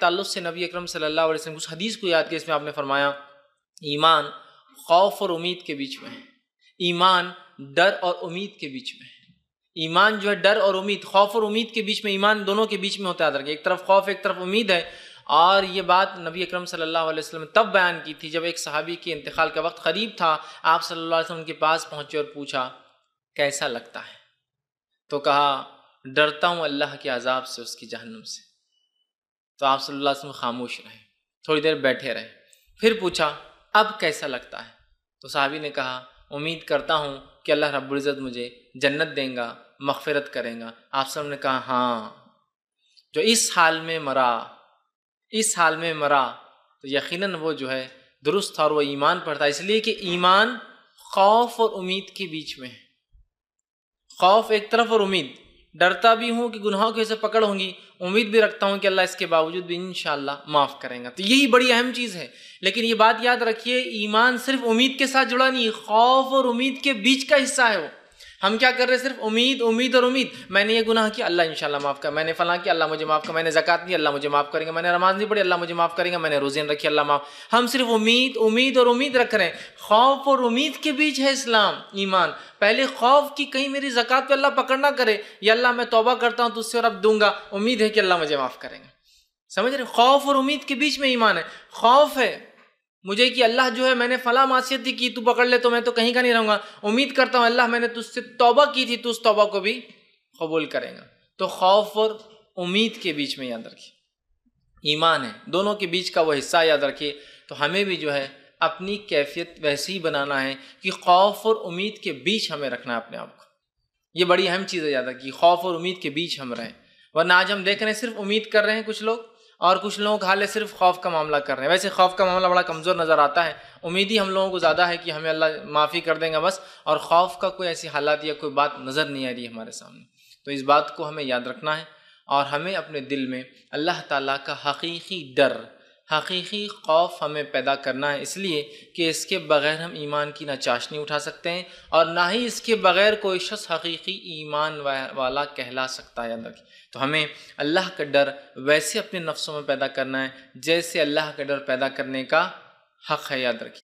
تعلق سے نبی اکرم صلی اللہ علیہ وسلم اس حدیث کو یاد کیا اس میں آپ نے فرمایا ایمان خوف اور امید کے بیچ میں ہے ایمان ڈر اور امید کے بیچ میں ہے ایمان جو ہے ڈر اور امید خوف اور امید کے بیچ میں ایمان دونوں کے بیچ میں ہوتا یاد رکھے ایک طرف خوف ایک طرف امید ہے اور یہ بات نبی اکرم صلی اللہ علیہ وسلم نے تب بیان کی تھی جب ایک صحابی کے انتقال کا وقت قریب تھا آپ صلی اللہ علیہ وسلم کے پاس پہنچے اور پوچھا کیسا لگتا ہے تو کہا ڈرتا ہوں اللہ کے عذاب سے اس کی جہنم سے تو آپ صلی اللہ علیہ وسلم خاموش رہے تھوڑی دیر بیٹھے رہے پھر پوچھا اب کیسا لگتا ہے تو صحابی نے کہا امید کرتا ہوں کہ اللہ رب العزت مجھے جنت دیں گا مغفرت کریں گا آپ وسلم نے کہا ہاں جو اس حال میں مرا اس حال میں مرا تو یقیناً وہ جو ہے درست تھا اور وہ ایمان ہے اس لیے کہ ایمان خوف اور امید کے بیچ میں ہے خوف ایک طرف اور امید ڈرتا بھی ہوں کہ گناہوں کی حصے پکڑ ہوں گی امید بھی رکھتا ہوں کہ اللہ اس کے باوجود بھی انشاءاللہ معاف کریں گا تو یہی بڑی اہم چیز ہے لیکن یہ بات یاد رکھیے ایمان صرف امید کے ساتھ جڑا نہیں خوف اور امید کے بیچ کا حصہ ہے وہ ہم کیا کر رہے ہیں صرف امید امید اور امید میں نے یہ گناہ کیا اللہ انشاءاللہ معاف کر میں نے فلاں کیا اللہ مجھے معاف کر میں نے زکات نہیں اللہ مجھے معاف کریں گے میں نے رماز نہیں پڑھی اللہ مجھے معاف کریں گے میں نے روزین رکھی اللہ معاف ہم صرف امید امید اور امید رکھ رہے ہیں خوف اور امید کے بیچ ہے اسلام ایمان پہلے خوف کی کہیں میری زکات پہ اللہ پکڑ نہ کرے یا اللہ میں توبہ کرتا ہوں تو اس سے اور اب دوں گا امید ہے کہ اللہ مجھے معاف کریں گے سمجھ رہے خوف اور امید کے بیچ میں ایمان ہے خوف ہے مجھے کہ اللہ جو ہے میں نے فلاں معاشیت کی تو پکڑ لے تو میں تو کہیں کا نہیں رہوں گا امید کرتا ہوں اللہ میں نے تجھ سے توبہ کی تھی تو اس توبہ کو بھی قبول کرے گا تو خوف اور امید کے بیچ میں یاد رکھیے ایمان ہے دونوں کے بیچ کا وہ حصہ یاد رکھیے تو ہمیں بھی جو ہے اپنی کیفیت ویسی ہی بنانا ہے کہ خوف اور امید کے بیچ ہمیں رکھنا ہے اپنے آپ کو یہ بڑی اہم چیز ہے یاد رکھیے خوف اور امید کے بیچ ہم رہیں ورنہ آج ہم دیکھ رہے ہیں صرف امید کر رہے ہیں کچھ لوگ اور کچھ لوگ حال ہے صرف خوف کا معاملہ کر رہے ہیں ویسے خوف کا معاملہ بڑا کمزور نظر آتا ہے امید ہی ہم لوگوں کو زیادہ ہے کہ ہمیں اللہ معافی کر دیں گا بس اور خوف کا کوئی ایسی حالات یا کوئی بات نظر نہیں آ رہی ہے ہمارے سامنے تو اس بات کو ہمیں یاد رکھنا ہے اور ہمیں اپنے دل میں اللہ تعالیٰ کا حقیقی ڈر حقیقی خوف ہمیں پیدا کرنا ہے اس لیے کہ اس کے بغیر ہم ایمان کی نہ چاشنی اٹھا سکتے ہیں اور نہ ہی اس کے بغیر کوئی شخص حقیقی ایمان والا کہلا سکتا ہے یاد رکھے تو ہمیں اللہ کا ڈر ویسے اپنے نفسوں میں پیدا کرنا ہے جیسے اللہ کا ڈر پیدا کرنے کا حق ہے یاد رکھیں